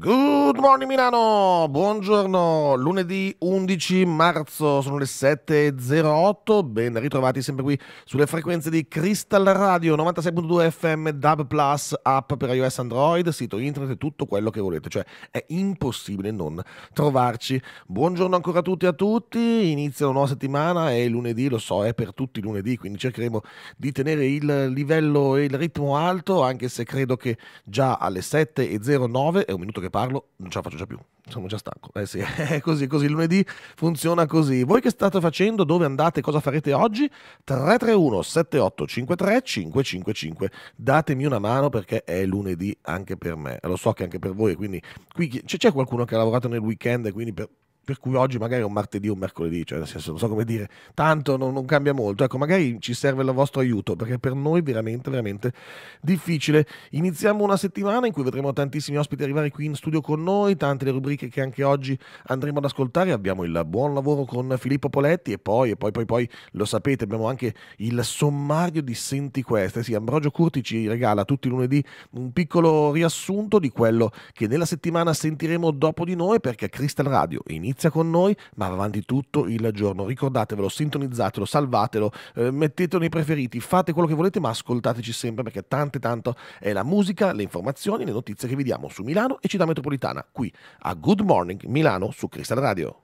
Good morning Milano, buongiorno, lunedì 11 marzo, sono le 7.08, ben ritrovati sempre qui sulle frequenze di Crystal Radio 96.2 FM, DAB Plus, app per iOS Android, sito internet e tutto quello che volete, cioè è impossibile non trovarci. Buongiorno ancora a tutti e a tutti, inizia una nuova settimana e lunedì, lo so, è per tutti lunedì, quindi cercheremo di tenere il livello e il ritmo alto, anche se credo che già alle 7.09, è un minuto che che parlo non ce la faccio già più. Sono già stanco. Eh sì, è così, così. lunedì funziona così. Voi che state facendo? Dove andate? Cosa farete oggi? 331 7853 555. Datemi una mano perché è lunedì anche per me. Lo so che anche per voi, quindi qui c'è qualcuno che ha lavorato nel weekend e quindi per per cui oggi magari è un martedì o un mercoledì, cioè nel senso non so come dire, tanto non, non cambia molto, ecco magari ci serve il vostro aiuto perché per noi è veramente veramente difficile. Iniziamo una settimana in cui vedremo tantissimi ospiti arrivare qui in studio con noi, tante le rubriche che anche oggi andremo ad ascoltare, abbiamo il buon lavoro con Filippo Poletti e poi, e poi, poi, poi lo sapete, abbiamo anche il sommario di Senti Queste, sì, Ambrogio Curti ci regala tutti i lunedì un piccolo riassunto di quello che nella settimana sentiremo dopo di noi perché Crystal Radio inizia inizia con noi, ma va avanti tutto il giorno. Ricordatevelo, sintonizzatelo, salvatelo, eh, mettetelo nei preferiti, fate quello che volete, ma ascoltateci sempre perché tante tanto è la musica, le informazioni, le notizie che vi diamo su Milano e città metropolitana, qui a Good Morning Milano su Cristal Radio.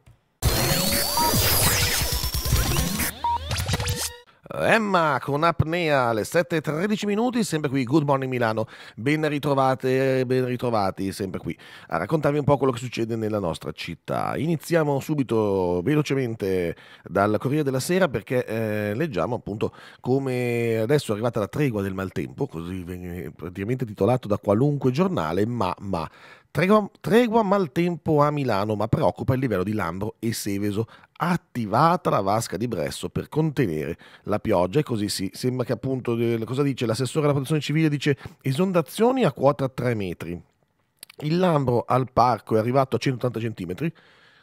Emma con apnea alle 7.13 minuti, sempre qui, Good Morning Milano, ben ritrovate, ben ritrovati, sempre qui, a raccontarvi un po' quello che succede nella nostra città. Iniziamo subito velocemente dal Corriere della Sera perché eh, leggiamo appunto come adesso è arrivata la tregua del maltempo, così praticamente titolato da qualunque giornale, ma, ma Tregua, tregua maltempo a Milano, ma preoccupa il livello di Lambro e Seveso. Attivata la vasca di Bresso per contenere la pioggia e così si sembra che appunto, eh, cosa dice l'assessore alla protezione civile? Dice esondazioni a quota 3 metri. Il Lambro al parco è arrivato a 180 centimetri,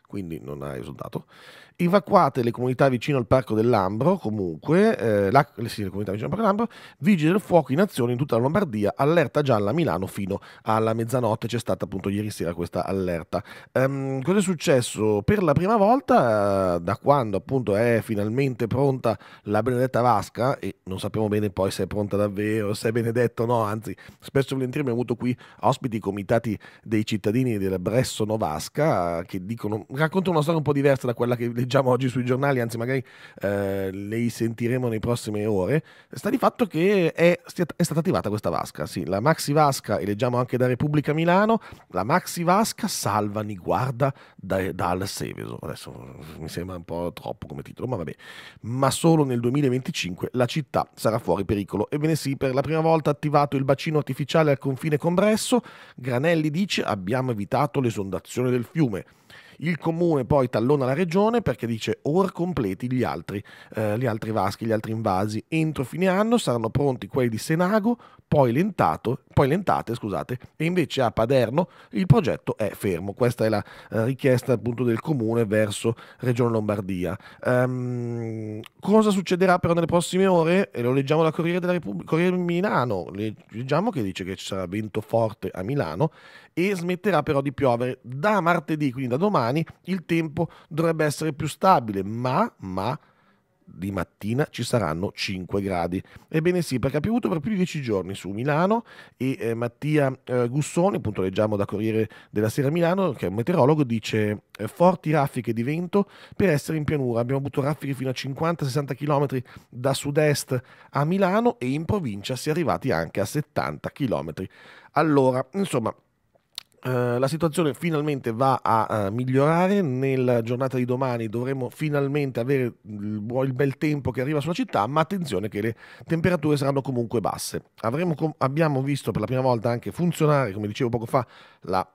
quindi non ha esondato evacuate le comunità vicino al Parco dell'Ambro, comunque, eh, la, sì, le comunità vicino al Parco dell'Ambro, vigili del fuoco in azione in tutta la Lombardia, allerta gialla a Milano fino alla mezzanotte, c'è stata appunto ieri sera questa allerta. Um, cosa è successo? Per la prima volta, eh, da quando appunto è finalmente pronta la benedetta vasca, e non sappiamo bene poi se è pronta davvero, se è benedetta o no, anzi, spesso e volentieri abbiamo avuto qui ospiti comitati dei cittadini del Bresso Vasca, eh, che dicono, raccontano una storia un po' diversa da quella che leggiamo oggi sui giornali, anzi magari eh, le sentiremo nei prossimi ore, sta di fatto che è, è stata attivata questa vasca, sì, la maxi vasca, e leggiamo anche da Repubblica Milano, la maxi vasca salva Niguarda da, dal Seveso, adesso mi sembra un po' troppo come titolo, ma vabbè, ma solo nel 2025 la città sarà fuori pericolo. Ebbene sì, per la prima volta attivato il bacino artificiale al confine con Bresso, Granelli dice abbiamo evitato l'esondazione del fiume. Il comune poi tallona la regione perché dice or completi gli altri, eh, gli altri vaschi, gli altri invasi. Entro fine anno saranno pronti quelli di Senago, poi, lentato, poi Lentate scusate, e invece a Paderno il progetto è fermo. Questa è la eh, richiesta appunto del comune verso Regione Lombardia. Um, cosa succederà però nelle prossime ore? E lo leggiamo da Corriere della Repubblica, Corriere Milano, leggiamo che dice che ci sarà vento forte a Milano e smetterà però di piovere. Da martedì, quindi da domani, il tempo dovrebbe essere più stabile, ma, ma di mattina ci saranno 5 gradi. Ebbene sì, perché ha piovuto per più di 10 giorni su Milano e eh, Mattia eh, Gussoni, appunto leggiamo da Corriere della Sera Milano, che è un meteorologo, dice eh, forti raffiche di vento per essere in pianura. Abbiamo avuto raffiche fino a 50-60 km da sud-est a Milano e in provincia si è arrivati anche a 70 km all'ora. Insomma, eh, la situazione finalmente va a, a, eh, migliorare, nella giornata di domani dovremo finalmente avere il, il, bel tempo che arriva sulla città, ma attenzione che le temperature saranno comunque basse. Avremo, abbiamo visto per la prima volta anche funzionare, come dicevo poco fa, la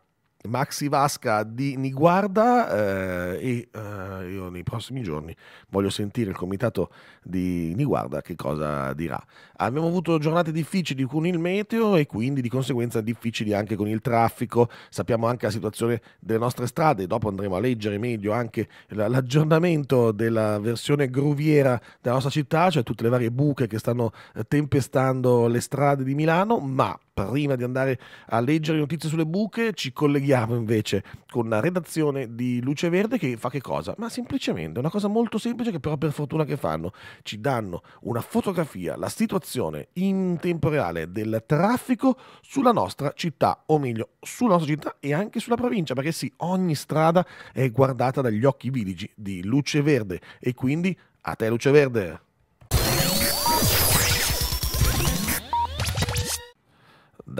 Maxi Vasca di Niguarda eh, e eh, io nei prossimi giorni voglio sentire il comitato di Niguarda che cosa dirà. Abbiamo avuto giornate difficili con il meteo e quindi di conseguenza difficili anche con il traffico, sappiamo anche la situazione delle nostre strade, dopo andremo a leggere meglio anche l'aggiornamento della versione gruviera della nostra città, cioè tutte le varie buche che stanno eh, tempestando le strade di Milano, ma prima di andare a leggere le notizie sulle buche, ci colleghiamo invece con la redazione di Luce Verde che fa che cosa? Ma semplicemente una cosa molto semplice che però per fortuna che fanno, ci danno una fotografia, la situazione in tempo reale del traffico sulla nostra città, o meglio sulla nostra città e anche sulla provincia, perché sì, ogni strada è guardata dagli occhi viligi di Luce Verde e quindi a te Luce Verde!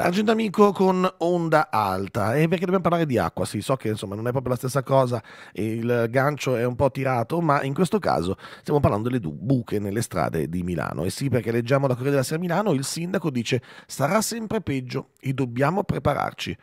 Agenda amico con onda alta. E perché dobbiamo parlare di acqua? Sì, so che insomma non è proprio la stessa cosa, il gancio è un po' tirato, ma in questo caso stiamo parlando delle buche nelle strade di Milano. E sì, perché leggiamo la Corriere della Sera Milano, il sindaco dice sarà sempre peggio e dobbiamo prepararci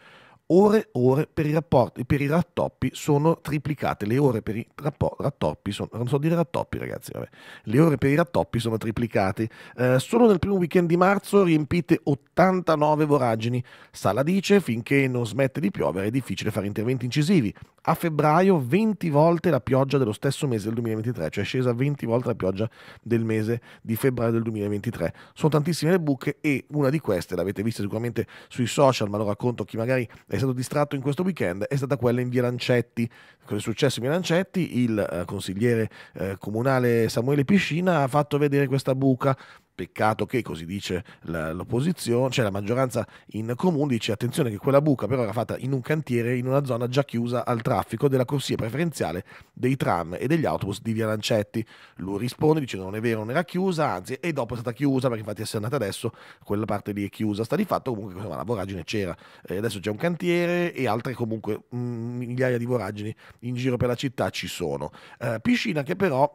ore ore per i, rapporti, per i rattoppi sono triplicate. Le ore per i rappo, rattoppi sono. Non so dire rattoppi, ragazzi. Vabbè. Le ore per i rattoppi sono triplicate. Eh, solo nel primo weekend di marzo riempite 89 voragini. Sala dice: finché non smette di piovere è difficile fare interventi incisivi. A febbraio 20 volte la pioggia dello stesso mese del 2023, cioè è scesa 20 volte la pioggia del mese di febbraio del 2023. Sono tantissime le buche e una di queste l'avete vista sicuramente sui social, ma lo racconto a chi magari è stato distratto in questo weekend è stata quella in Via Lancetti. Cosa è successo in Lancetti? Il eh, consigliere eh, comunale Samuele Piscina ha fatto vedere questa buca Peccato che, così dice l'opposizione, cioè la maggioranza in comune, dice attenzione che quella buca però era fatta in un cantiere in una zona già chiusa al traffico della corsia preferenziale dei tram e degli autobus di via Lancetti. Lui risponde dicendo non è vero, non era chiusa, anzi, e dopo è stata chiusa perché infatti essendo andata adesso quella parte lì è chiusa. Sta di fatto comunque insomma, la voragine c'era. Eh, adesso c'è un cantiere e altre comunque mh, mm, migliaia di voragini in giro per la città ci sono. Eh, piscina che però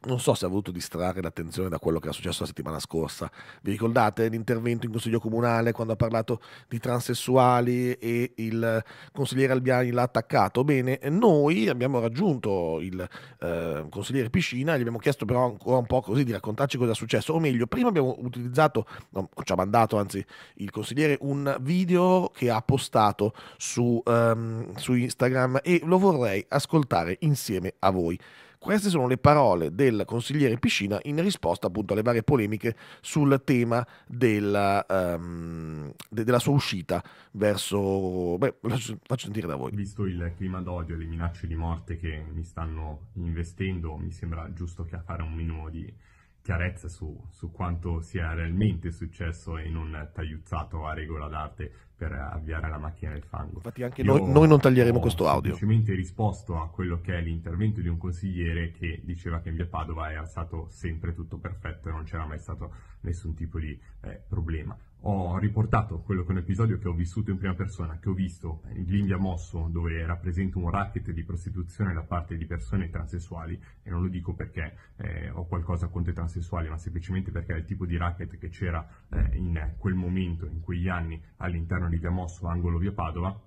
non so se ha voluto distrarre l'attenzione da quello che era successo la settimana scorsa. Vi ricordate l'intervento in consiglio comunale quando ha parlato di transessuali e il consigliere Albiani l'ha attaccato? Bene, noi abbiamo raggiunto il eh, consigliere Piscina e gli abbiamo chiesto però ancora un po' così di raccontarci cosa è successo, o meglio, prima abbiamo utilizzato, no, ci ha mandato anzi il consigliere un video che ha postato su, um, su Instagram e lo vorrei ascoltare insieme a voi. Queste sono le parole del consigliere Piscina in risposta appunto alle varie polemiche sul tema della, um, ehm, de della sua uscita verso... Beh, faccio sentire da voi. Visto il clima d'odio e le minacce di morte che mi stanno investendo, mi sembra giusto che a fare un minimo di chiarezza su, su, quanto sia realmente successo e non tagliuzzato a regola d'arte per avviare la macchina del fango. Infatti anche noi, noi, non taglieremo questo audio. Semplicemente risposto a quello che è l'intervento di un consigliere che diceva che in via Padova era stato sempre tutto perfetto e non c'era mai stato nessun tipo di eh, problema ho riportato quello che è un episodio che ho vissuto in prima persona, che ho visto in India Mosso, dove rappresento un racket di prostituzione da parte di persone transessuali, e non lo dico perché eh, ho qualcosa contro i transessuali, ma semplicemente perché è il tipo di racket che c'era eh, in quel momento, in quegli anni, all'interno di Via Mosso, angolo Via Padova,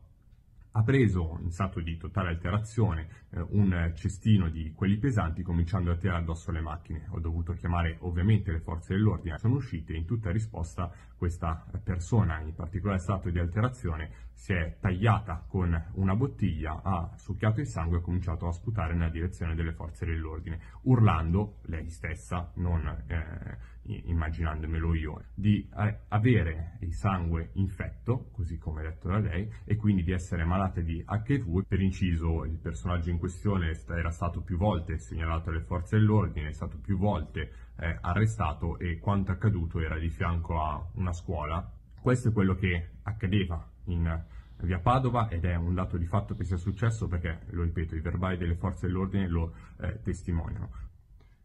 ha preso in stato di totale alterazione eh, un cestino di quelli pesanti cominciando a tirare addosso le macchine. Ho dovuto chiamare ovviamente le forze dell'ordine, sono uscite in tutta risposta questa persona in particolare stato di alterazione si è tagliata con una bottiglia, ha succhiato il sangue e ha cominciato a sputare nella direzione delle forze dell'ordine, urlando lei stessa, non eh, immaginandomelo io, di eh, avere il sangue infetto, così come detto da lei, e quindi di essere malata di HIV. Per inciso, il personaggio in questione era stato più volte segnalato alle forze dell'ordine, è stato più volte eh, arrestato e quanto accaduto era di fianco a una scuola. Questo è quello che accadeva in via Padova ed è un dato di fatto che sia successo perché, lo ripeto, i verbali delle forze dell'ordine lo eh, testimoniano.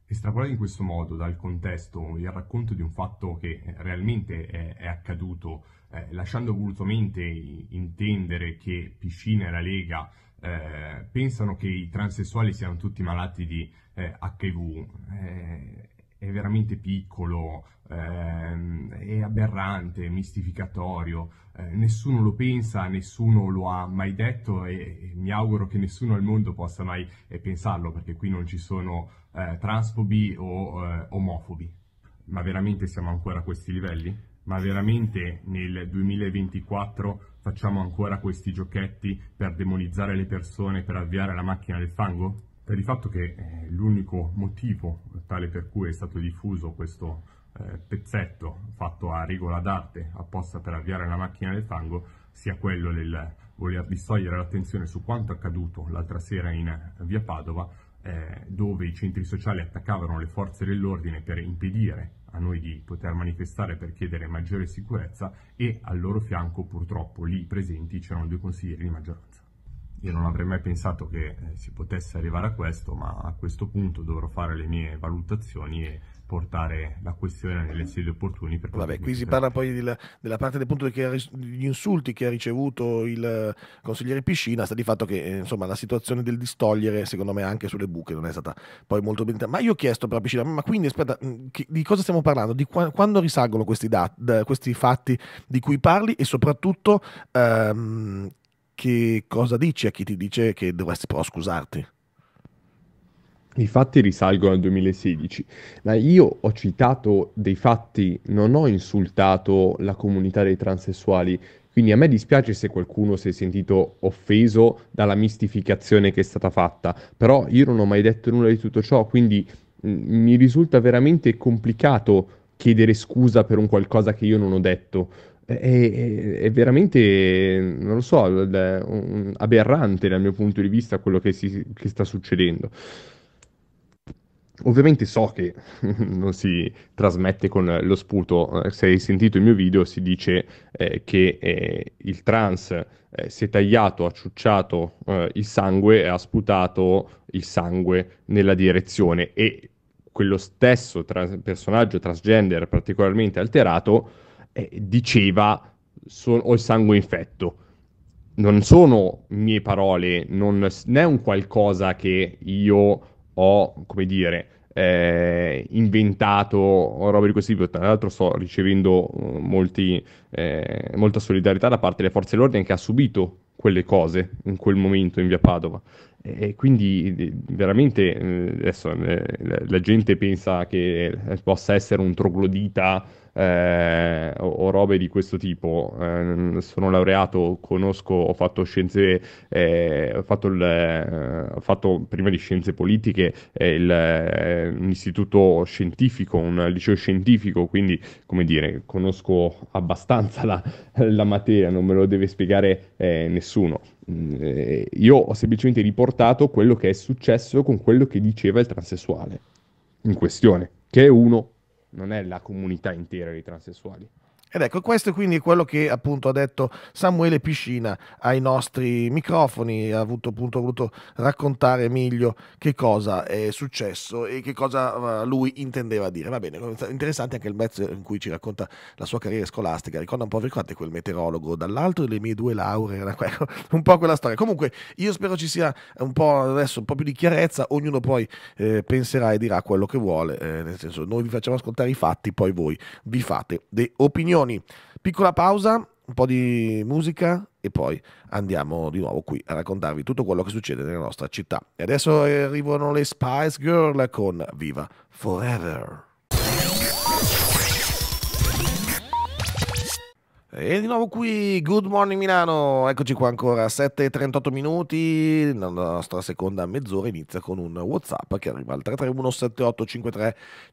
Estrapolare in questo modo dal contesto il racconto di un fatto che eh, realmente è, è accaduto, eh, lasciando volutamente intendere che Piscina e la Lega eh, pensano che i transessuali siano tutti malati di eh, HIV, eh, è veramente piccolo, ehm, è aberrante, è mistificatorio, eh, nessuno lo pensa, nessuno lo ha mai detto e, e, mi auguro che nessuno al mondo possa mai eh, pensarlo perché qui non ci sono eh, transfobi o eh, omofobi. Ma veramente siamo ancora a questi livelli? Ma veramente nel 2024 facciamo ancora questi giochetti per demonizzare le persone, per avviare la macchina del fango? per il fatto che eh, l'unico motivo tale per cui è stato diffuso questo eh, pezzetto fatto a rigola d'arte apposta per avviare la macchina del fango sia quello del voler distogliere l'attenzione su quanto accaduto l'altra sera in eh, via Padova eh, dove i centri sociali attaccavano le forze dell'ordine per impedire a noi di poter manifestare per chiedere maggiore sicurezza e al loro fianco purtroppo lì presenti c'erano due consiglieri di maggioranza. Io non avrei mai pensato che eh, si potesse arrivare a questo, ma a questo punto dovrò fare le mie valutazioni e portare la questione nelle sedi opportuni. Per Vabbè, qui si parla poi della, della parte del punto che, ha, degli insulti che ha ricevuto il eh, consigliere Piscina, sta di fatto che eh, insomma, la situazione del distogliere, secondo me, anche sulle buche non è stata poi molto ben... Ma io ho chiesto però a Piscina, ma quindi aspetta, mm, di cosa stiamo parlando? Di qua, quando risalgono questi, dati, questi fatti di cui parli e soprattutto ehm, che cosa dici a chi ti dice che dovresti però scusarti? I fatti risalgono al 2016, ma io ho citato dei fatti, non ho insultato la comunità dei transessuali, quindi a me dispiace se qualcuno si è sentito offeso dalla mistificazione che è stata fatta, però io non ho mai detto nulla di tutto ciò, quindi mm, mi risulta veramente complicato chiedere scusa per un qualcosa che io non ho detto. È, è, è veramente, non lo so, aberrante dal mio punto di vista quello che, si, che sta succedendo. Ovviamente so che non si trasmette con lo sputo, se hai sentito il mio video si dice eh, che eh, il trans eh, si è tagliato, ha ciucciato eh, il sangue e ha sputato il sangue nella direzione e quello stesso trans- personaggio transgender particolarmente alterato eh, diceva son, ho il sangue infetto. Non sono mie parole, non, non è un qualcosa che io ho, come dire, eh, inventato o roba di questo tipo. Tra l'altro, sto ricevendo eh, molti, eh, molta solidarietà da parte delle forze dell'ordine che ha subito quelle cose in quel momento in via Padova. E quindi eh, veramente eh, adesso la gente pensa che possa essere un troglodita eh, o, o, robe di questo tipo. Eh, sono laureato, conosco, ho fatto scienze, eh, ho, fatto il, eh, ho, fatto prima di scienze politiche eh, il, eh, un istituto scientifico, un liceo scientifico, quindi come dire, conosco abbastanza la, la materia, non me lo deve spiegare nessuno. Mm, io ho semplicemente riportato quello che è successo con quello che diceva il transessuale in questione, che è uno non è la comunità intera dei transessuali. Ed ecco, questo quindi è quello che appunto ha detto Samuele Piscina ai nostri microfoni, ha avuto appunto voluto raccontare meglio che cosa è successo e che cosa eh, lui intendeva dire. Va bene, interessante anche il mezzo in cui ci racconta la sua carriera scolastica, ricorda un po', ricordate quel meteorologo dall'alto delle mie due lauree, un po' quella storia. Comunque io spero ci sia un po' adesso un po' più di chiarezza, ognuno poi eh, penserà e dirà quello che vuole, eh, nel senso noi vi facciamo ascoltare i fatti, poi voi vi fate le opinioni. Meloni. Piccola pausa, un po' di musica e poi andiamo di nuovo qui a raccontarvi tutto quello che succede nella nostra città. E adesso arrivano le Spice Girl con Viva Forever. E di nuovo qui, Good Morning Milano, eccoci qua ancora, 7.38 minuti, la nostra seconda mezz'ora inizia con un Whatsapp che arriva al 331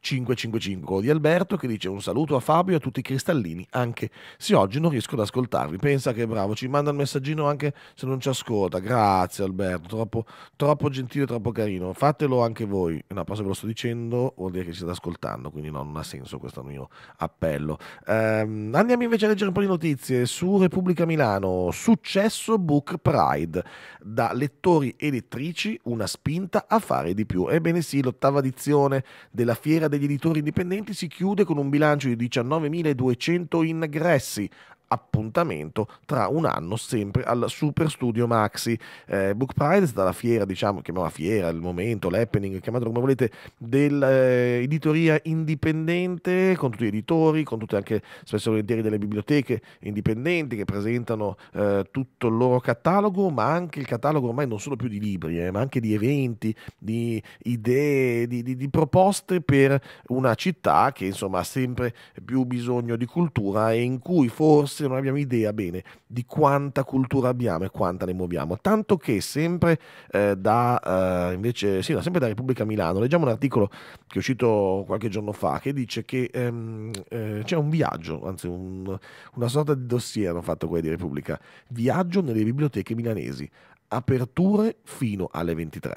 78 53 di Alberto che dice un saluto a Fabio e a tutti i cristallini, anche se oggi non riesco ad ascoltarvi, pensa che bravo, ci manda il messaggino anche se non ci ascolta, grazie Alberto, troppo, troppo gentile, troppo carino, fatelo anche voi, una cosa se ve lo sto dicendo vuol dire che ci state ascoltando, quindi no, non ha senso questo mio appello. Ehm, andiamo invece a leggere un po' di notizie su Repubblica Milano, successo Book Pride, da lettori e lettrici una spinta a fare di più. Ebbene sì, l'ottava edizione della Fiera degli Editori Indipendenti si chiude con un bilancio di 19.200 ingressi, appuntamento tra un anno sempre al Super Studio Maxi. Eh, Book Pride è stata la fiera, diciamo, chiamiamola fiera, il momento, l'happening, chiamatelo come volete, dell'editoria eh, indipendente con tutti gli editori, con tutte anche spesso volentieri delle biblioteche indipendenti che presentano eh, tutto il loro catalogo, ma anche il catalogo ormai non solo più di libri, eh, ma anche di eventi, di idee, di, di, di proposte per una città che insomma ha sempre più bisogno di cultura e in cui forse forse non abbiamo idea bene di quanta cultura abbiamo e quanta ne muoviamo. Tanto che sempre, eh, da, eh, invece, sì, sempre da Repubblica Milano leggiamo un articolo che è uscito qualche giorno fa che dice che ehm, eh, c'è un viaggio, anzi un, una sorta di dossier hanno fatto quelli di Repubblica, viaggio nelle biblioteche milanesi aperture fino alle 23,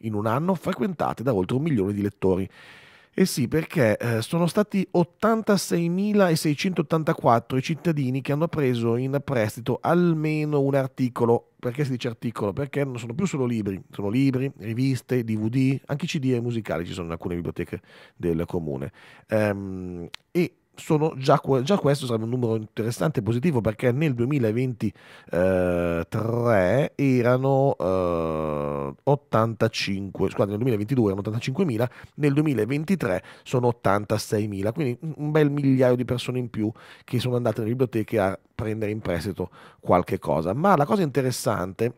in un anno frequentate da oltre un milione di lettori. Eh sì, perché eh, sono stati 86.684 i cittadini che hanno preso in prestito almeno un articolo. Perché si dice articolo? Perché non sono più solo libri, sono libri, riviste, DVD, anche CD musicali ci sono in alcune biblioteche del comune. Ehm, e sono già, già, questo sarebbe un numero interessante e positivo perché nel 2023 eh, erano eh, 85, scusate, nel 2022 erano 85.000, nel 2023 sono 86.000, quindi un bel migliaio di persone in più che sono andate nelle biblioteche a prendere in prestito qualche cosa. Ma la cosa interessante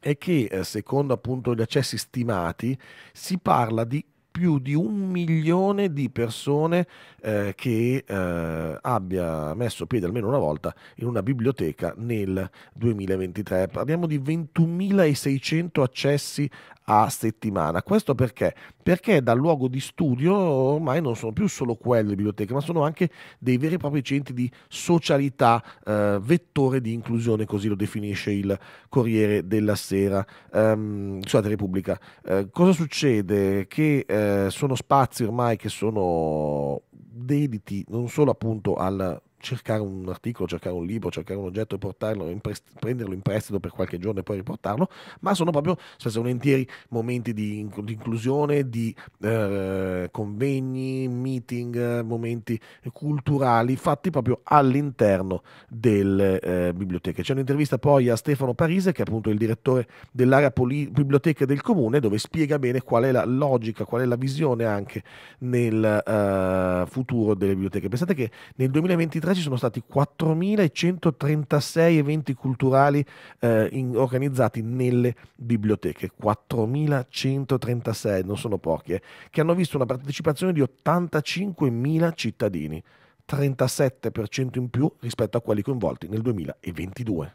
è che eh, secondo appunto gli accessi stimati si parla di più di un milione di persone eh, che eh, abbia messo piede almeno una volta in una biblioteca nel 2023. Parliamo di 21.600 accessi a settimana. Questo perché? Perché dal luogo di studio ormai non sono più solo quelle le biblioteche, ma sono anche dei veri e propri centri di socialità, eh, vettore di inclusione, così lo definisce il Corriere della Sera, ehm, scusate Repubblica. Eh, cosa succede? Che eh, sono spazi ormai che sono dediti non solo appunto al cercare un articolo, cercare un libro, cercare un oggetto e portarlo, in prest- prenderlo in prestito per qualche giorno e poi riportarlo, ma sono proprio spesso cioè, volentieri momenti di, inc- di, inclusione, di eh, convegni, meeting, momenti culturali fatti proprio all'interno delle eh, biblioteche. C'è un'intervista poi a Stefano Parise, che è appunto il direttore dell'area poli- biblioteca del comune, dove spiega bene qual è la logica, qual è la visione anche nel eh, futuro delle biblioteche. Pensate che nel 2023 ci sono stati 4.136 eventi culturali eh, in, organizzati nelle biblioteche, 4.136, non sono pochi, eh, che hanno visto una partecipazione di 85.000 cittadini, 37% in più rispetto a quelli coinvolti nel 2022.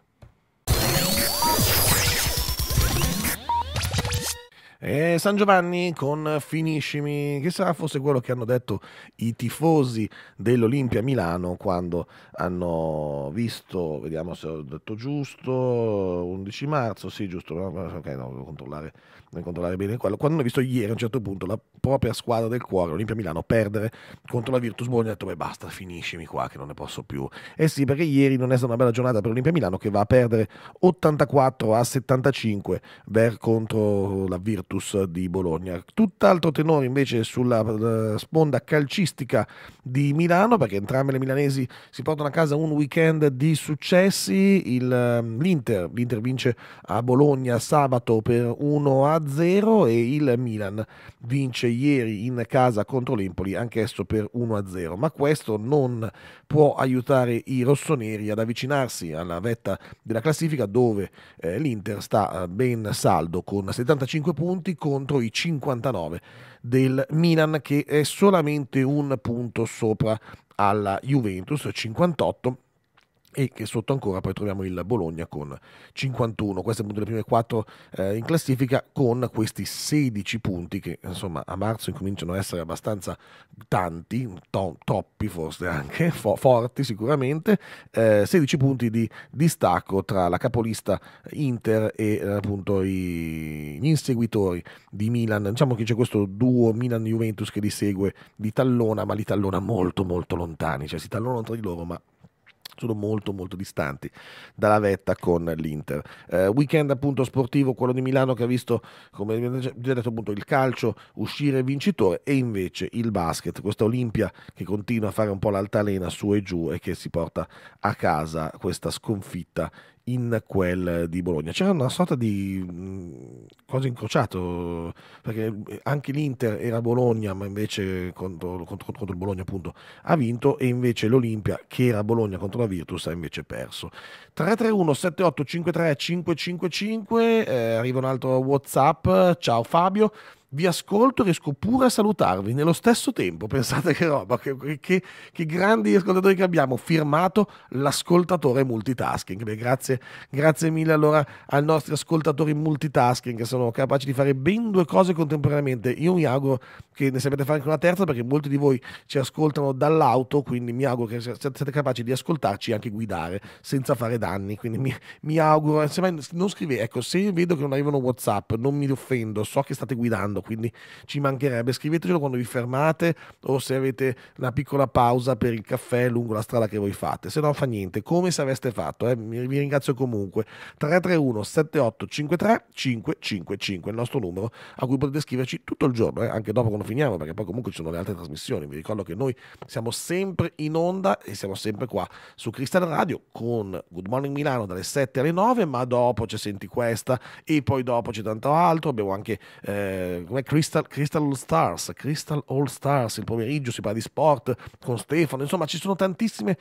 E San Giovanni con Finiscimi, chissà fosse quello che hanno detto i tifosi dell'Olimpia Milano quando hanno visto, vediamo se ho detto giusto, 11 marzo, sì giusto, ok no, devo controllare, devo controllare bene quello, quando hanno visto ieri a un certo punto la propria squadra del cuore, l'Olimpia Milano, perdere contro la Virtus Bologna, ha detto beh basta, finiscimi qua che non ne posso più. E eh sì, perché ieri non è stata una bella giornata per l'Olimpia Milano che va a perdere 84 a 75 contro la Virtus Virtus di Bologna. Tutt'altro tenore invece sulla eh, sponda calcistica di Milano perché entrambe le milanesi si portano a casa un weekend di successi. Il, ehm, L'Inter, L'Inter vince a Bologna sabato per 1-0 e il Milan vince ieri in casa contro l'Empoli anch'esso per 1-0. Ma questo non può aiutare i rossoneri ad avvicinarsi alla vetta della classifica dove eh, l'Inter sta eh, ben saldo con 75 punti punti contro i 59 del Milan che è solamente un punto sopra alla Juventus, 58 e che sotto ancora poi troviamo il Bologna con 51, queste appunto le prime 4 eh, in classifica con questi 16 punti che insomma a marzo incominciano a essere abbastanza tanti, to- troppi forse anche, fo- forti sicuramente, eh, 16 punti di distacco tra la capolista Inter e eh, appunto i- gli inseguitori di Milan, diciamo che c'è questo duo Milan-Juventus che li segue di tallona ma li tallona molto molto lontani, cioè si tallonano tra di loro ma sono molto molto distanti dalla vetta con l'Inter. Eh, weekend appunto sportivo, quello di Milano che ha visto, come vi detto appunto, il calcio uscire vincitore e invece il basket, questa Olimpia che continua a fare un po' l'altalena su e giù e che si porta a casa questa sconfitta in quel di Bologna. C'era una sorta di mm, cosa incrociato, perché anche l'Inter era Bologna, ma invece contro, contro, contro, il Bologna appunto ha vinto e invece l'Olimpia, che era Bologna contro la Virtus, ha invece perso. 331-7853-555, eh, arriva un altro Whatsapp, ciao Fabio vi ascolto e riesco pure a salutarvi nello stesso tempo. Pensate che roba, che, che, che grandi ascoltatori che abbiamo. Firmato l'ascoltatore multitasking. Beh, grazie, grazie mille allora ai nostri ascoltatori multitasking che sono capaci di fare ben due cose contemporaneamente. Io mi auguro che ne sapete fare anche una terza perché molti di voi ci ascoltano dall'auto, quindi mi auguro che siate capaci di ascoltarci e anche guidare senza fare danni. Quindi mi, mi auguro, se non scrivete, ecco, se io vedo che non arrivano WhatsApp, non mi offendo, so che state guidando parlando, quindi ci mancherebbe. Scrivetelo quando vi fermate o se avete una piccola pausa per il caffè lungo la strada che voi fate, se no fa niente, come se aveste fatto. Eh? Vi ringrazio comunque. 331 7853 555 il nostro numero a cui potete scriverci tutto il giorno, eh? anche dopo quando finiamo, perché poi comunque ci sono le altre trasmissioni. Vi ricordo che noi siamo sempre in onda e siamo sempre qua su Cristal Radio con Good Morning Milano dalle 7 alle 9, ma dopo c'è Senti questa e poi dopo c'è tanto altro. Abbiamo anche eh, come Crystal, Crystal All Stars, Crystal All Stars, il pomeriggio si parla di sport con Stefano, insomma ci sono tantissimi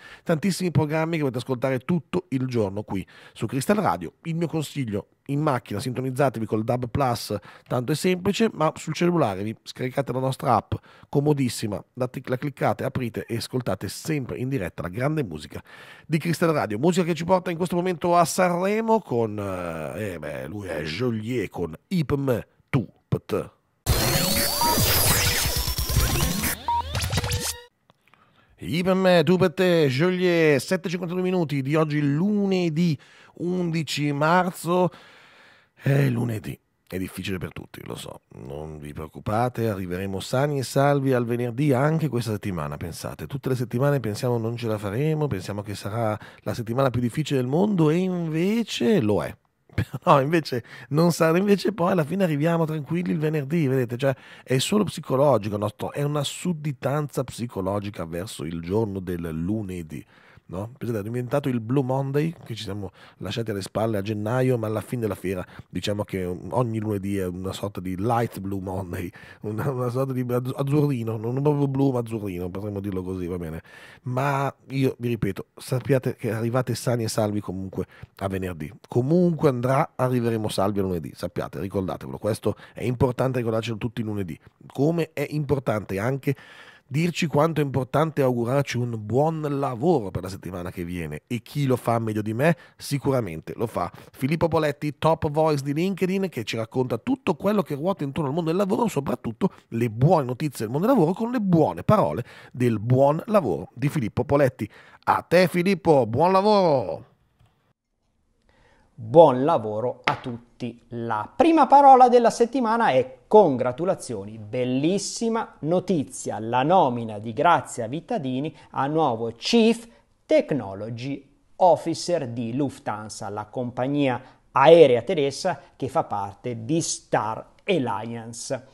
programmi che potete ascoltare tutto il giorno qui su Crystal Radio. Il mio consiglio in macchina sintonizzatevi col Dub Plus, tanto è semplice, ma sul cellulare vi scaricate la nostra app, comodissima, la, la cliccate, aprite e ascoltate sempre in diretta la grande musica di Crystal Radio, musica che ci porta in questo momento a Sanremo con, eh, eh beh, lui è Joliet con Ipm Tu. Pt. I per me, tu per te, Joliet, 7.52 minuti di oggi lunedì 11 marzo. È lunedì, è difficile per tutti, lo so, non vi preoccupate, arriveremo sani e salvi al venerdì anche questa settimana, pensate, tutte le settimane pensiamo non ce la faremo, pensiamo che sarà la settimana più difficile del mondo e invece lo è però invece non sarà, invece poi alla fine arriviamo tranquilli il venerdì, vedete, cioè è solo psicologico, nostro, è una sudditanza psicologica verso il giorno del lunedì no? Pensate, abbiamo inventato il Blue Monday che ci siamo lasciati alle spalle a gennaio, ma alla fine della fiera diciamo che ogni lunedì è una sorta di light Blue Monday, una, una sorta di azzurrino, non proprio blu ma azzurrino, potremmo dirlo così, va bene. Ma io vi ripeto, sappiate che arrivate sani e salvi comunque a venerdì. Comunque andrà, arriveremo salvi a lunedì, sappiate, ricordatevelo. Questo è importante ricordarcelo tutti i lunedì. Come è importante anche dirci quanto è importante augurarci un buon lavoro per la settimana che viene e chi lo fa meglio di me sicuramente lo fa Filippo Poletti, top voice di LinkedIn che ci racconta tutto quello che ruota intorno al mondo del lavoro, soprattutto le buone notizie del mondo del lavoro con le buone parole del buon lavoro di Filippo Poletti. A te Filippo, buon lavoro! Buon lavoro a tutti! La prima parola della settimana è Congratulazioni, bellissima notizia, la nomina di Grazia Vittadini a nuovo Chief Technology Officer di Lufthansa, la compagnia aerea tedesca che fa parte di Star Alliance.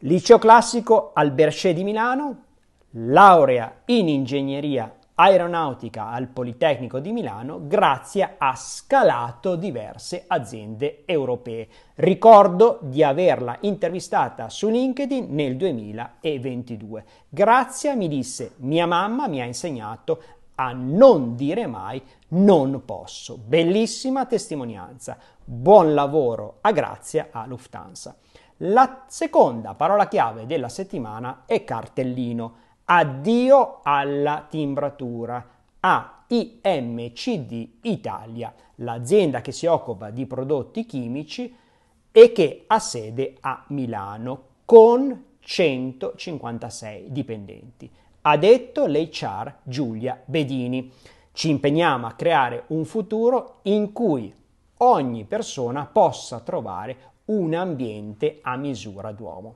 Liceo classico al Bercé di Milano, laurea in ingegneria aeronautica al Politecnico di Milano grazie a scalato diverse aziende europee. Ricordo di averla intervistata su LinkedIn nel 2022. Grazia mi disse, mia mamma mi ha insegnato a non dire mai non posso. Bellissima testimonianza. Buon lavoro a Grazia a Lufthansa. La seconda parola chiave della settimana è cartellino. Addio alla timbratura. a IMCD Italia, l'azienda che si occupa di prodotti chimici e che ha sede a Milano con 156 dipendenti. Ha detto l'HR Giulia Bedini. Ci impegniamo a creare un futuro in cui ogni persona possa trovare un ambiente a misura d'uomo.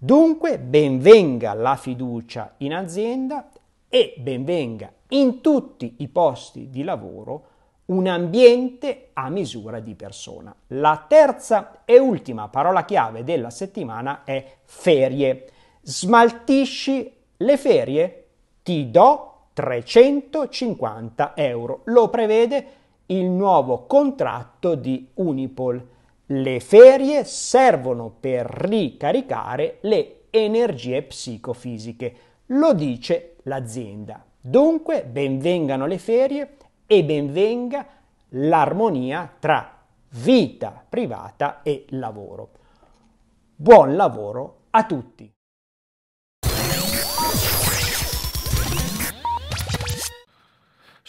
Dunque benvenga la fiducia in azienda e benvenga in tutti i posti di lavoro un ambiente a misura di persona. La terza e ultima parola chiave della settimana è ferie. Smaltisci le ferie? Ti do 350 euro. Lo prevede il nuovo contratto di Unipol. Le ferie servono per ricaricare le energie psicofisiche, lo dice l'azienda. Dunque, benvengano le ferie e benvenga l'armonia tra vita privata e lavoro. Buon lavoro a tutti!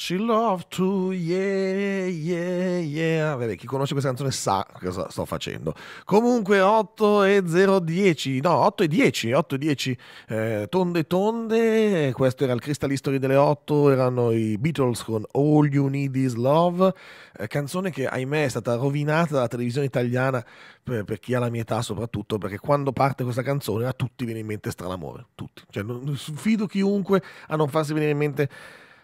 She Love To Yeah Yeah Yeah Vabbè, chi conosce questa canzone sa cosa sto facendo comunque 8 e 0 10 no 8 e 10 8 e 10 eh, tonde tonde questo era il Crystal History delle 8 erano i Beatles con All You Need Is Love eh, canzone che ahimè è stata rovinata dalla televisione italiana per, per, chi ha la mia età soprattutto perché quando parte questa canzone a tutti viene in mente Stranamore tutti cioè non, sfido chiunque a non farsi venire in mente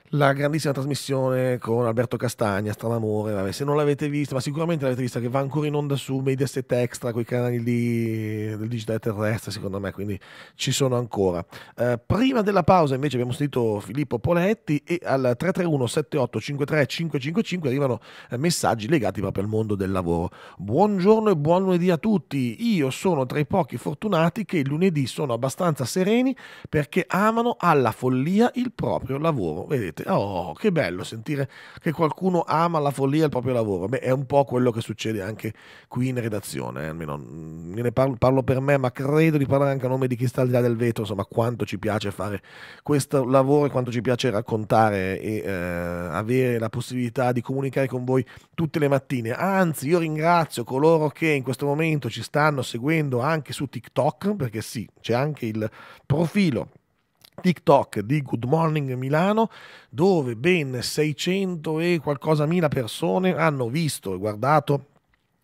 la grandissima trasmissione con Alberto Castagna, Stranamore, vabbè, se non l'avete vista, ma sicuramente l'avete vista che va ancora in onda su Mediaset Extra, quei canali lì del digitale terrestre, secondo me, quindi ci sono ancora. Eh, prima della pausa invece abbiamo sentito Filippo Poletti e al 331 78 53 555 arrivano eh, messaggi legati proprio al mondo del lavoro. Buongiorno e buon lunedì a tutti, io sono tra i pochi fortunati che il lunedì sono abbastanza sereni perché amano alla follia il proprio lavoro, vedete volete. Oh, che bello sentire che qualcuno ama la follia il proprio lavoro. Beh, è un po' quello che succede anche qui in redazione, eh, almeno mm, ne parlo, parlo, per me, ma credo di parlare anche a nome di chi sta al di là del vetro, insomma, quanto ci piace fare questo lavoro, e quanto ci piace raccontare e eh, avere la possibilità di comunicare con voi tutte le mattine. Anzi, io ringrazio coloro che in questo momento ci stanno seguendo anche su TikTok, perché sì, c'è anche il profilo TikTok di Good Morning Milano, dove ben 600 e qualcosa mila persone hanno visto e guardato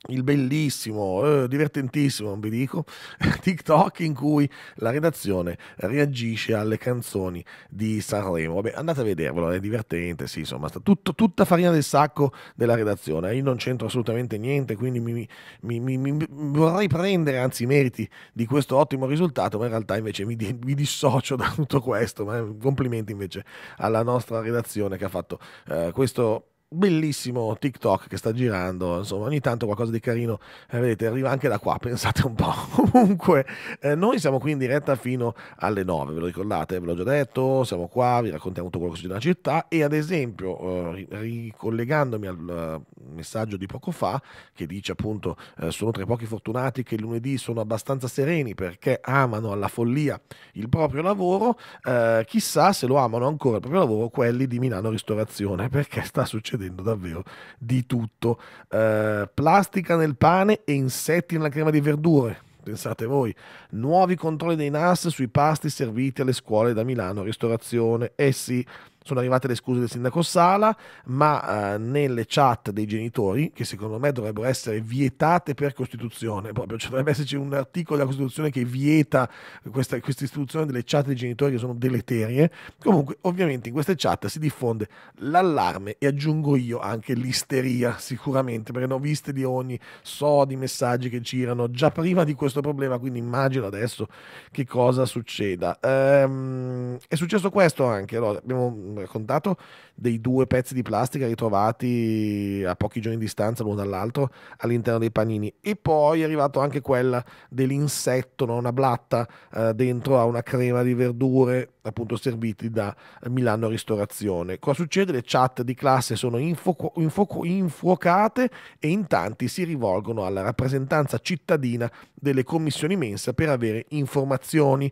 il bellissimo, eh, divertentissimo, non vi dico, TikTok in cui la redazione reagisce alle canzoni di Sanremo. Vabbè, andate a vedervelo, è divertente, sì, insomma, sta tutto, tutta farina del sacco della redazione. Io non c'entro assolutamente niente, quindi mi, mi, mi, mi, vorrei prendere, anzi, i meriti di questo ottimo risultato, ma in realtà invece mi, mi dissocio da tutto questo. Ma complimenti invece alla nostra redazione che ha fatto eh, questo bellissimo TikTok che sta girando, insomma ogni tanto qualcosa di carino, eh, vedete, arriva anche da qua, pensate un po'. Comunque, eh, noi siamo qui in diretta fino alle 9, ve lo ricordate, ve l'ho già detto, siamo qua, vi raccontiamo tutto quello che succede nella città e ad esempio, eh, ricollegandomi al messaggio di poco fa che dice appunto eh, sono tra i pochi fortunati che lunedì sono abbastanza sereni perché amano alla follia il proprio lavoro, eh, chissà se lo amano ancora il proprio lavoro quelli di Milano Ristorazione perché sta succedendo davvero di tutto. Eh, plastica nel pane e insetti nella crema di verdure pensate voi, nuovi controlli dei NAS sui pasti serviti alle scuole da Milano Ristorazione. Eh sì, sono arrivate le scuse del sindaco Sala, ma eh, nelle chat dei genitori, che secondo me dovrebbero essere vietate per Costituzione, proprio cioè dovrebbe esserci un articolo della Costituzione che vieta questa, questa istituzione delle chat dei genitori che sono deleterie, comunque ovviamente in queste chat si diffonde l'allarme e aggiungo io anche l'isteria sicuramente, perché ne ho viste di ogni, so di messaggi che girano già prima di questo problema, quindi immagino adesso che cosa succeda. Ehm, è successo questo anche, allora abbiamo raccontato eh, dei due pezzi di plastica ritrovati a pochi giorni di distanza l'uno dall'altro all'interno dei panini. E poi è arrivato anche quella dell'insetto, no? una blatta eh, dentro a una crema di verdure, appunto serviti da Milano Ristorazione. Cosa succede? Le chat di classe sono infuoco- infuoco- infuocate e in tanti si rivolgono alla rappresentanza cittadina delle commissioni mensa per avere informazioni.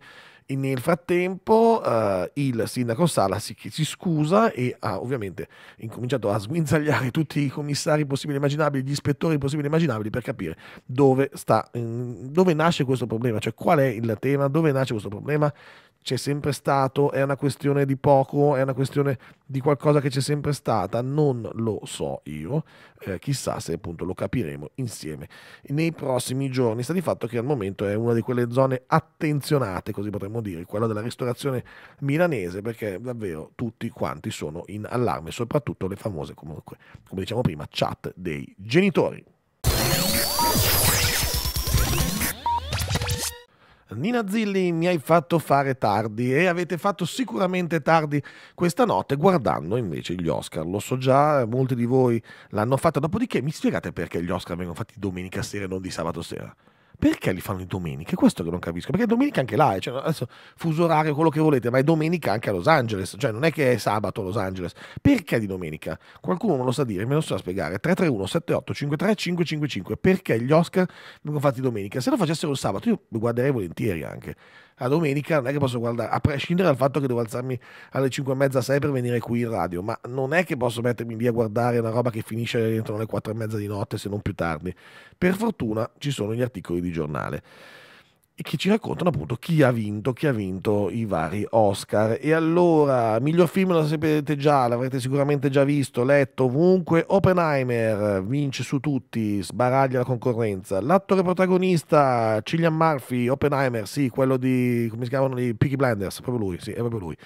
E nel frattempo eh, il sindaco Sala si, si scusa e ha ovviamente incominciato a sguinzagliare tutti i commissari possibili e immaginabili, gli ispettori possibili e immaginabili per capire dove, sta, mm, dove nasce questo problema, cioè qual è il tema, dove nasce questo problema, c'è sempre stato, è una questione di poco, è una questione di qualcosa che c'è sempre stata, non lo so io, eh, chissà se appunto lo capiremo insieme nei prossimi giorni. Sta di fatto che al momento è una di quelle zone attenzionate, così potremmo dire, quella della ristorazione milanese, perché davvero tutti quanti sono in allarme, soprattutto le famose, comunque, come diciamo prima, chat dei genitori. Nina Zilli mi hai fatto fare tardi e avete fatto sicuramente tardi questa notte guardando invece gli Oscar. Lo so già, molti di voi l'hanno fatto, dopodiché mi spiegate perché gli Oscar vengono fatti domenica sera e non di sabato sera? Perché li fanno di domenica? Questo che non capisco. Perché domenica anche là, eh, cioè, adesso fuso orario quello che volete, ma è domenica anche a Los Angeles, cioè non è che è sabato a Los Angeles. Perché di domenica? Qualcuno me lo sa dire, me lo sa spiegare. 331 78 53 555. Perché gli Oscar vengono fatti domenica? Se lo facessero il sabato io li guarderei volentieri anche a domenica non è che posso guardare, a prescindere dal fatto che devo alzarmi alle 5 e mezza, 6 per venire qui in radio, ma non è che posso mettermi lì a guardare una roba che finisce entro le 4 e mezza di notte, se non più tardi. Per fortuna ci sono gli articoli di giornale e che ci raccontano appunto chi ha vinto, chi ha vinto i vari Oscar. E allora, miglior film lo sapete già, l'avrete sicuramente già visto, letto ovunque. Oppenheimer vince su tutti, sbaraglia la concorrenza. L'attore protagonista, Cillian Murphy, Oppenheimer, sì, quello di, come si chiamano, i Peaky Blinders, proprio lui, sì, è proprio lui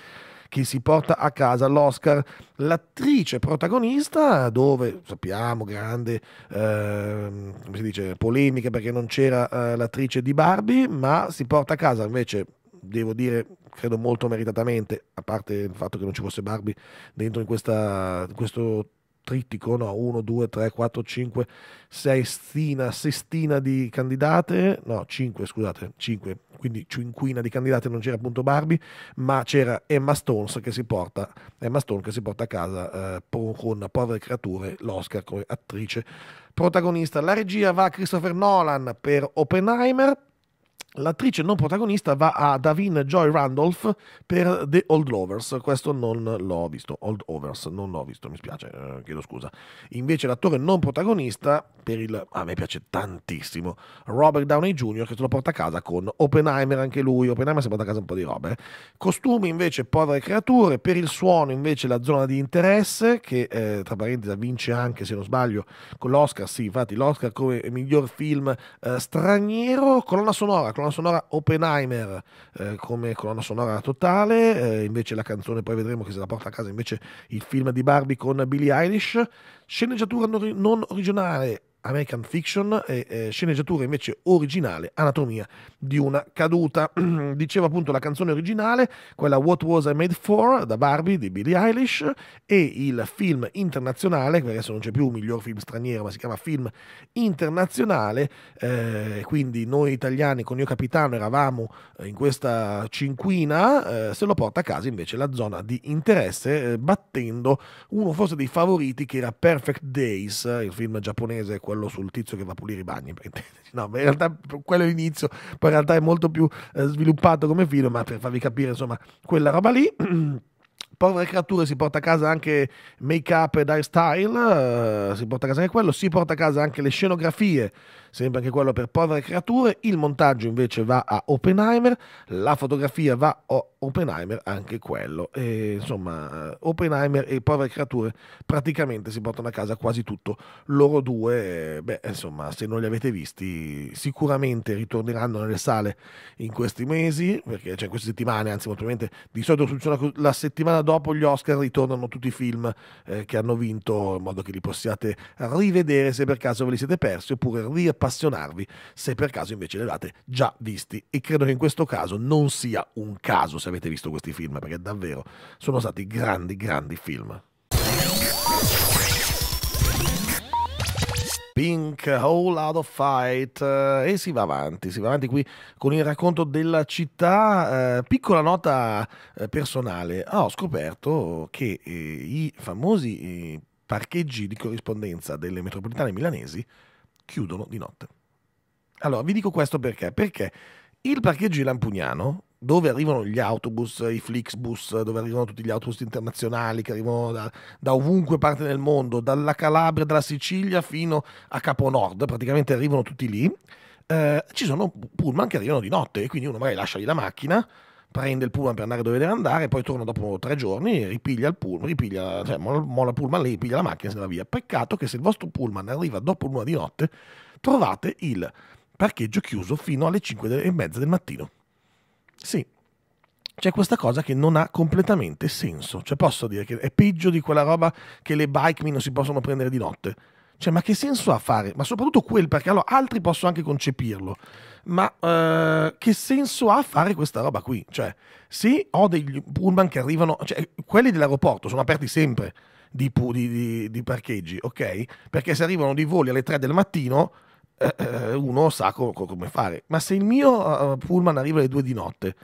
che si porta a casa l'Oscar. L'attrice protagonista, dove sappiamo grande eh, come si dice, polemica perché non c'era eh, l'attrice di Barbie, ma si porta a casa invece, devo dire, credo molto meritatamente, a parte il fatto che non ci fosse Barbie dentro in, questa, in questo trittico, no, 1, 2, 3, 4, 5, 6, stina, sestina di candidate, no, 5 scusate, 5, quindi cinquina di candidate, non c'era appunto Barbie, ma c'era Emma, Stones che si porta, Emma Stone che si porta a casa eh, con Povere Creature l'Oscar come attrice protagonista. La regia va a Christopher Nolan per Oppenheimer, L'attrice non protagonista va a Davin Joy Randolph per The Old Lovers. Questo non l'ho visto. Old Overs, non l'ho visto, mi spiace, eh, chiedo scusa. Invece l'attore non protagonista per il. a me piace tantissimo. Robert Downey Jr., che se lo porta a casa con Oppenheimer, anche lui. Oppenheimer si porta a casa un po' di robe. Eh. Costumi invece, povere creature. Per il suono invece, la zona di interesse, che eh, tra parentesi vince anche, se non sbaglio, con l'Oscar. Sì, infatti, l'Oscar come miglior film eh, straniero. Colonna sonora, colonna colonna sonora Oppenheimer eh, come colonna sonora totale, eh, invece la canzone poi vedremo che se la porta a casa invece il film di Barbie con Billie Eilish, sceneggiatura non originale American Fiction e eh, sceneggiatura invece originale Anatomia di una caduta. Diceva appunto la canzone originale, quella What Was I Made For da Barbie di Billie Eilish e il film internazionale, che adesso non c'è più un miglior film straniero, ma si chiama film internazionale, eh, quindi noi italiani con Io Capitano eravamo eh, in questa cinquina, eh, se lo porta a casa invece la zona di interesse eh, battendo uno forse dei favoriti che era Perfect Days, il film giapponese, quello quello sul tizio che va a pulire i bagni, per intenderci. in realtà quello è l'inizio, poi in realtà è molto più eh, sviluppato come film, ma per farvi capire, insomma, quella roba lì. Povere creature si porta a casa anche make up e hairstyle, eh, si porta a casa anche quello, si porta a casa anche le scenografie sempre anche quello per povere creature, il montaggio invece va a Oppenheimer, la fotografia va a Oppenheimer, anche quello. E, insomma, Oppenheimer e povere creature praticamente si portano a casa quasi tutto. Loro due, beh, insomma, se non li avete visti, sicuramente ritorneranno nelle sale in questi mesi, perché cioè in queste settimane, anzi molto probabilmente di solito funziona la settimana dopo gli Oscar ritornano tutti i film eh, che hanno vinto, in modo che li possiate rivedere se per caso ve li siete persi oppure riapprofondire appassionarvi se per caso invece li avete già visti e credo che in questo caso non sia un caso se avete visto questi film perché davvero sono stati grandi grandi film. Pink Hole Out of Fight eh, e si va avanti, si va avanti qui con il racconto della città. Eh, piccola nota eh, personale, ah, ho scoperto che eh, i famosi eh, parcheggi di corrispondenza delle metropolitane milanesi chiudono di notte. Allora, vi dico questo perché? Perché il parcheggio di Lampugnano, dove arrivano gli autobus, i Flixbus, dove arrivano tutti gli autobus internazionali che arrivano da, da ovunque parte del mondo, dalla Calabria, dalla Sicilia fino a Capo Nord, praticamente arrivano tutti lì, eh, ci sono pullman che arrivano di notte e quindi uno magari lascia lì la macchina, prende il pullman per andare dove deve andare, poi torna dopo tre giorni, ripiglia il pullman, ripiglia, cioè molla il pullman, lei piglia la macchina e se ne va via. Peccato che se il vostro pullman arriva dopo l'una di notte, trovate il parcheggio chiuso fino alle 5 e mezza del mattino. Sì, c'è questa cosa che non ha completamente senso. Cioè posso dire che è peggio di quella roba che le bike non si possono prendere di notte cioè, ma che senso ha fare? Ma soprattutto quel, perché allora altri possono anche concepirlo. Ma eh, che senso ha fare questa roba qui? Cioè, sì, ho degli pullman che arrivano, cioè, quelli dell'aeroporto sono aperti sempre di, di, di, parcheggi, ok? Perché se arrivano di voli alle 3 del mattino, eh, eh uno sa co come fare. Ma se il mio eh, pullman arriva alle 2 di notte,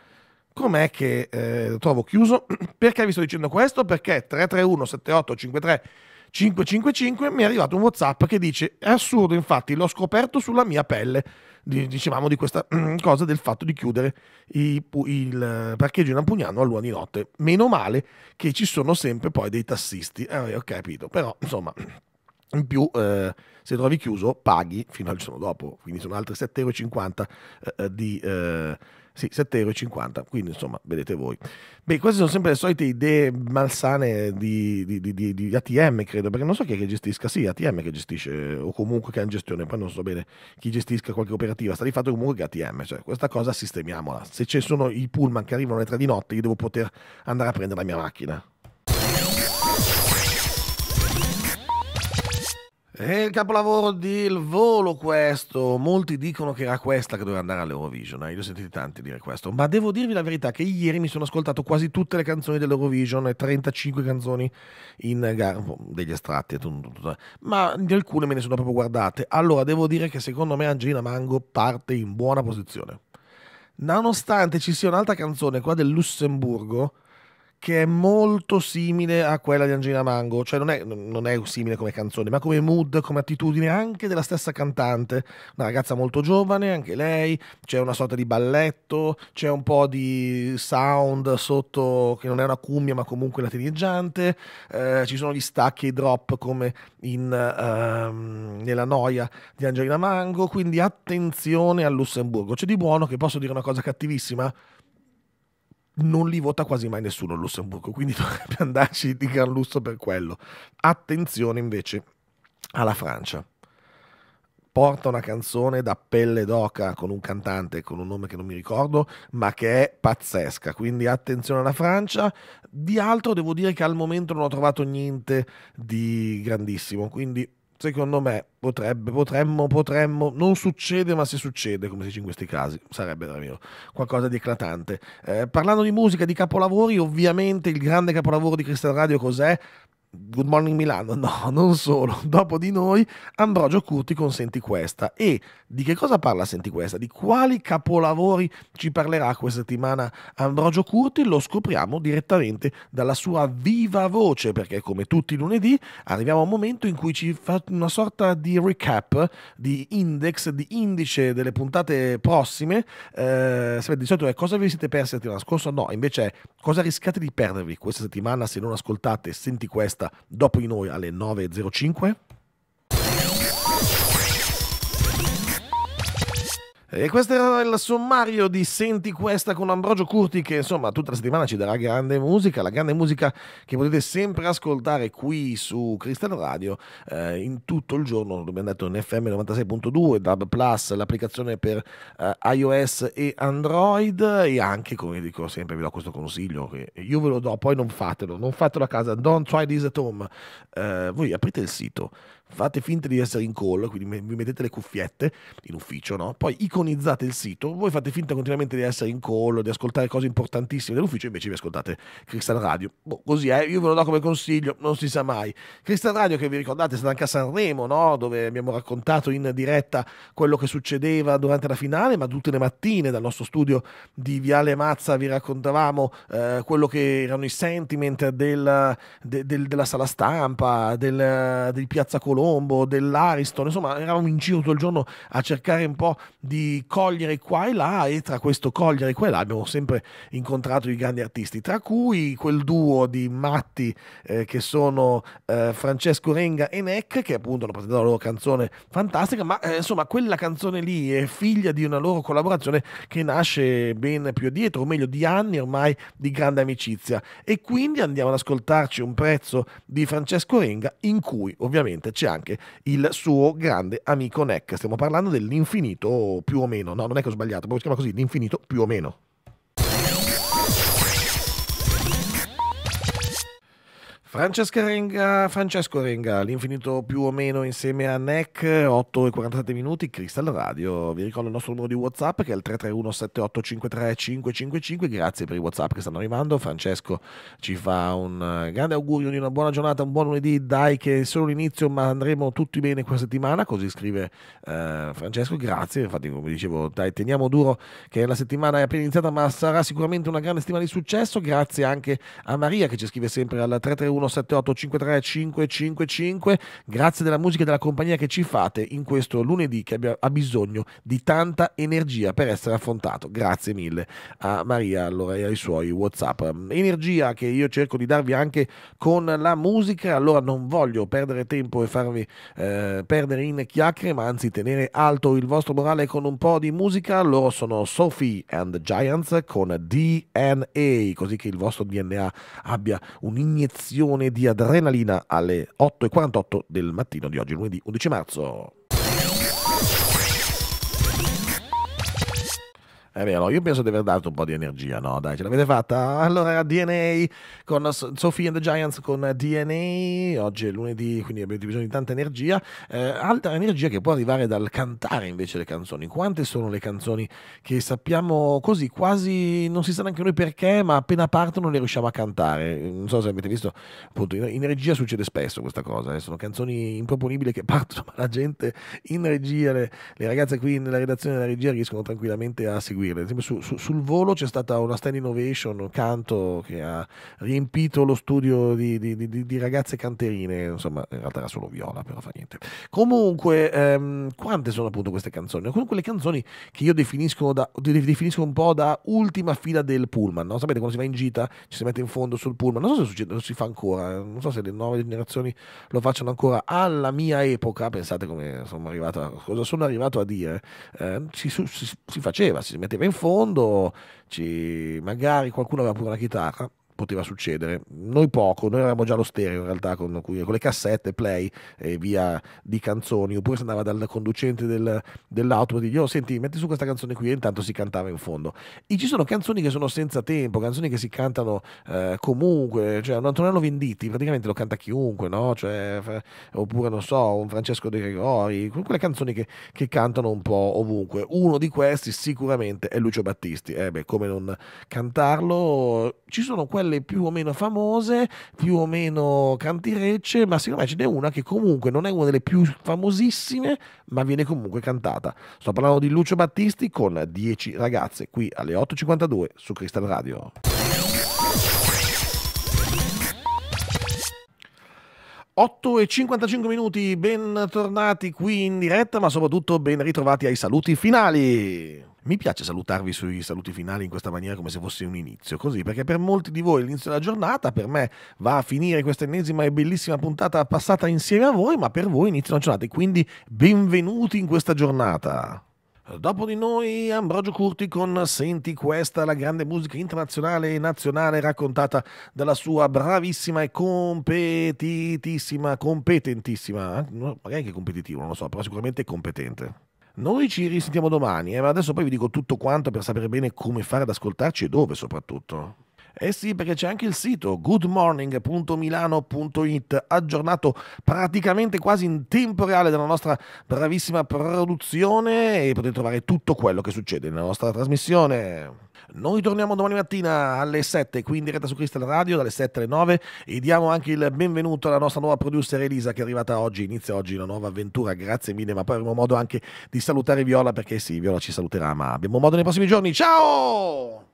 com'è che eh, lo trovo chiuso? Perché vi sto dicendo questo? Perché 331 78 7853 555 mi è arrivato un WhatsApp che dice: È assurdo, infatti, l'ho scoperto sulla mia pelle. Dicevamo di questa mm, cosa del fatto di chiudere il parcheggio in Ampugnano a luna di notte. Meno male che ci sono sempre poi dei tassisti. Eh, ho capito, però insomma. In più, eh, se trovi chiuso, paghi fino al giorno dopo, quindi sono altri 7,50 euro eh, eh, di eh, sì, 7,50 euro, quindi insomma, vedete voi. Beh, queste sono sempre le solite idee malsane di, di, di, di ATM, credo, perché non so chi è che gestisca, sì, ATM che gestisce, eh, o comunque che ha in gestione, poi non so bene chi gestisca qualche operativa, sta di fatto comunque che ATM, cioè questa cosa sistemiamola. Se ci sono i pullman che arrivano alle 3 di notte, io devo poter andare a prendere la mia macchina. È il capolavoro di Il Volo questo, molti dicono che era questa che doveva andare all'Eurovision, eh? io ho sentito tanti dire questo, ma devo dirvi la verità che ieri mi sono ascoltato quasi tutte le canzoni dell'Eurovision, 35 canzoni in gara, degli estratti, ma di alcune me ne sono proprio guardate. Allora devo dire che secondo me Angelina Mango parte in buona posizione. Nonostante ci sia un'altra canzone qua del Lussemburgo, che è molto simile a quella di Angina Mango, cioè non è, non è, simile come canzone, ma come mood, come attitudine anche della stessa cantante, una ragazza molto giovane, anche lei, c'è una sorta di balletto, c'è un po' di sound sotto che non è una cumbia ma comunque latineggiante, eh, ci sono gli stacchi e i drop come in, ehm, nella noia di Angelina Mango, quindi attenzione al Lussemburgo, c'è di buono che posso dire una cosa cattivissima, non li vota quasi mai nessuno il Lussemburgo, quindi dovrebbe andarci di gran lusso per quello. Attenzione invece alla Francia. Porta una canzone da pelle d'oca con un cantante con un nome che non mi ricordo, ma che è pazzesca. Quindi attenzione alla Francia. Di altro devo dire che al momento non ho trovato niente di grandissimo. Quindi secondo me potrebbe, potremmo, potremmo, non succede, ma se succede, come si dice in questi casi, sarebbe davvero qualcosa di eclatante. Eh, parlando di musica, di capolavori, ovviamente il grande capolavoro di Crystal Radio cos'è? Good Morning Milano, no, non solo, dopo di noi Ambrogio Curti con Senti Questa. E di che cosa parla Senti Questa? Di quali capolavori ci parlerà questa settimana Ambrogio Curti? Lo scopriamo direttamente dalla sua viva voce, perché come tutti i lunedì arriviamo a un momento in cui ci fa una sorta di recap, di index, di indice delle puntate prossime. Eh, sapete, di solito è cosa vi siete persi la settimana scorsa? No, invece è cosa rischiate di perdervi questa settimana se non ascoltate Senti Questa dopo di noi alle 9.05. E questo era il sommario di Senti questa con Ambrogio Curti che insomma tutta la settimana ci darà grande musica, la grande musica che potete sempre ascoltare qui su Crystal Radio eh, in tutto il giorno, abbiamo detto in FM 96.2, DAB Plus, l'applicazione per eh, iOS e Android e anche come dico sempre vi do questo consiglio che io ve lo do, poi non fatelo, non fatelo a casa, don't try this at home, eh, voi aprite il sito fate finta di essere in call, quindi vi mettete le cuffiette in ufficio, no? poi iconizzate il sito, voi fate finta continuamente di essere in call, di ascoltare cose importantissime dell'ufficio, invece vi ascoltate Crystal Radio. Boh, così è, io ve lo do come consiglio, non si sa mai. Crystal Radio che vi ricordate è stata anche a Sanremo, no? dove abbiamo raccontato in diretta quello che succedeva durante la finale, ma tutte le mattine dal nostro studio di Viale Mazza vi raccontavamo eh, quello che erano i sentiment del, de, del, della sala stampa, del, di Piazza Colombo, Colombo, dell'Ariston, insomma eravamo in giro tutto il giorno a cercare un po' di cogliere qua e là e tra questo cogliere qua e là abbiamo sempre incontrato i grandi artisti, tra cui quel duo di matti eh, che sono eh, Francesco Renga e Neck che appunto hanno presentato la loro canzone fantastica, ma eh, insomma quella canzone lì è figlia di una loro collaborazione che nasce ben più dietro, o meglio di anni ormai di grande amicizia e quindi andiamo ad ascoltarci un pezzo di Francesco Renga in cui ovviamente c'è anche il suo grande amico Neck. Stiamo parlando dell'infinito più o meno, no, non è che ho sbagliato, proprio si chiama così, l'infinito più o meno. Francesca Renga, Francesco Renga, l'infinito più o meno insieme a NEC, 8 e 47 minuti, Crystal Radio. Vi ricordo il nostro numero di WhatsApp che è il 331 7853 555. Grazie per i WhatsApp che stanno arrivando. Francesco ci fa un eh, grande augurio di una buona giornata, un buon lunedì. Dai, che è solo l'inizio, ma andremo tutti bene questa settimana. Così scrive eh, Francesco. Grazie. Infatti, come dicevo, dai, teniamo duro che la settimana è appena iniziata, ma sarà sicuramente una grande stima di successo. Grazie anche a Maria che ci scrive sempre al 331. 0178 53 555. Grazie della musica e della compagnia che ci fate in questo lunedì che abbia, ha bisogno di tanta energia per essere affrontato. Grazie mille a Maria allora, e ai suoi WhatsApp. Energia che io cerco di darvi anche con la musica, allora non voglio perdere tempo e farvi eh, perdere in chiacchiere, ma anzi tenere alto il vostro morale con un po' di musica. Loro sono Sophie and the Giants con DNA, così che il vostro DNA abbia un'iniezione infusione di adrenalina alle 8.48 del mattino di oggi, lunedì 11 marzo. È vero, io penso di aver dato un po' di energia, no? Dai, ce l'avete fatta? Allora, DNA con Sophie and the Giants con DNA, oggi è lunedì, quindi avete bisogno di tanta energia. Eh, altra energia che può arrivare dal cantare invece le canzoni. Quante sono le canzoni che sappiamo così, quasi non si sa neanche noi perché, ma appena partono le riusciamo a cantare? Non so se avete visto, appunto, in regia succede spesso questa cosa. Eh? Sono canzoni improponibili che partono, ma la gente in regia, le, le ragazze qui nella redazione della regia riescono tranquillamente a seguire dire, su, su, sul volo c'è stata una stand innovation, un canto che ha riempito lo studio di, di, di, di, ragazze canterine, insomma in realtà era solo viola, però fa niente. Comunque, ehm, quante sono appunto queste canzoni? Comunque quelle canzoni che io definisco, da, definisco un po' da ultima fila del pullman, no? sapete quando si va in gita ci si mette in fondo sul pullman, non so se succede, si fa ancora, eh. non so se le nuove generazioni lo facciano ancora, alla mia epoca, pensate come sono arrivato a, cosa sono arrivato a dire, eh, si, si, si, faceva, si mette metteva in fondo, ci, magari qualcuno aveva pure la chitarra poteva succedere. Noi poco, noi avevamo già lo stereo in realtà con, con le cassette, play e via di canzoni, oppure se andava dal conducente del, dell'autobus e dicevo oh, senti metti su questa canzone qui e intanto si cantava in fondo. E ci sono canzoni che sono senza tempo, canzoni che si cantano eh, comunque, cioè un Antonello Venditti praticamente lo canta chiunque, no? Cioè, oppure non so, un Francesco De Gregori, quelle canzoni che, che cantano un po' ovunque. Uno di questi sicuramente è Lucio Battisti, eh beh, come non cantarlo? Ci sono quelle quelle più o meno famose, più o meno cantirecce, ma secondo me ce n'è una che comunque non è una delle più famosissime, ma viene comunque cantata. Sto parlando di Lucio Battisti con 10 ragazze qui alle 8.52 su Crystal Radio. e 55 minuti, bentornati qui in diretta, ma soprattutto ben ritrovati ai saluti finali. Mi piace salutarvi sui saluti finali in questa maniera come se fosse un inizio, così perché per molti di voi l'inizio della giornata, per me va a finire questa ennesima e bellissima puntata passata insieme a voi, ma per voi inizio la giornata e quindi benvenuti in questa giornata. Dopo di noi Ambrogio Curti con Senti questa, la grande musica internazionale e nazionale raccontata dalla sua bravissima e competitissima, competentissima, eh? magari anche competitivo, non lo so, però sicuramente competente. Noi ci risentiamo domani, eh, ma adesso poi vi dico tutto quanto per sapere bene come fare ad ascoltarci e dove soprattutto. Eh sì, perché c'è anche il sito goodmorning.milano.it aggiornato praticamente quasi in tempo reale dalla nostra bravissima produzione e potete trovare tutto quello che succede nella nostra trasmissione. Noi torniamo domani mattina alle 7, qui in diretta su Crystal Radio, dalle 7 alle 9 e diamo anche il benvenuto alla nostra nuova producer Elisa che è arrivata oggi, inizia oggi una nuova avventura, grazie mille, ma poi avremo modo anche di salutare Viola perché sì, Viola ci saluterà, ma abbiamo modo nei prossimi giorni. Ciao!